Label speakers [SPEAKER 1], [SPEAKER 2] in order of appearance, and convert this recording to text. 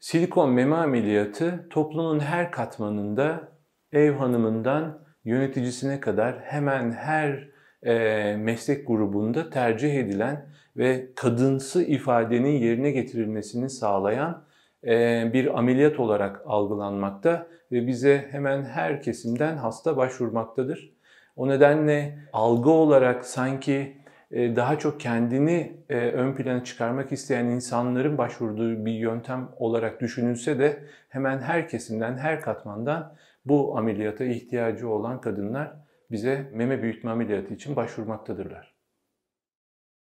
[SPEAKER 1] Silikon meme ameliyatı toplumun her katmanında ev hanımından yöneticisine kadar hemen her e, meslek grubunda tercih edilen ve kadınsı ifadenin yerine getirilmesini sağlayan e, bir ameliyat olarak algılanmakta ve bize hemen her kesimden hasta başvurmaktadır. O nedenle algı olarak sanki e, daha çok kendini e, ön plana çıkarmak isteyen insanların başvurduğu bir yöntem olarak düşünülse de hemen her kesimden, her katmandan bu ameliyata ihtiyacı olan kadınlar bize meme büyütme ameliyatı için başvurmaktadırlar.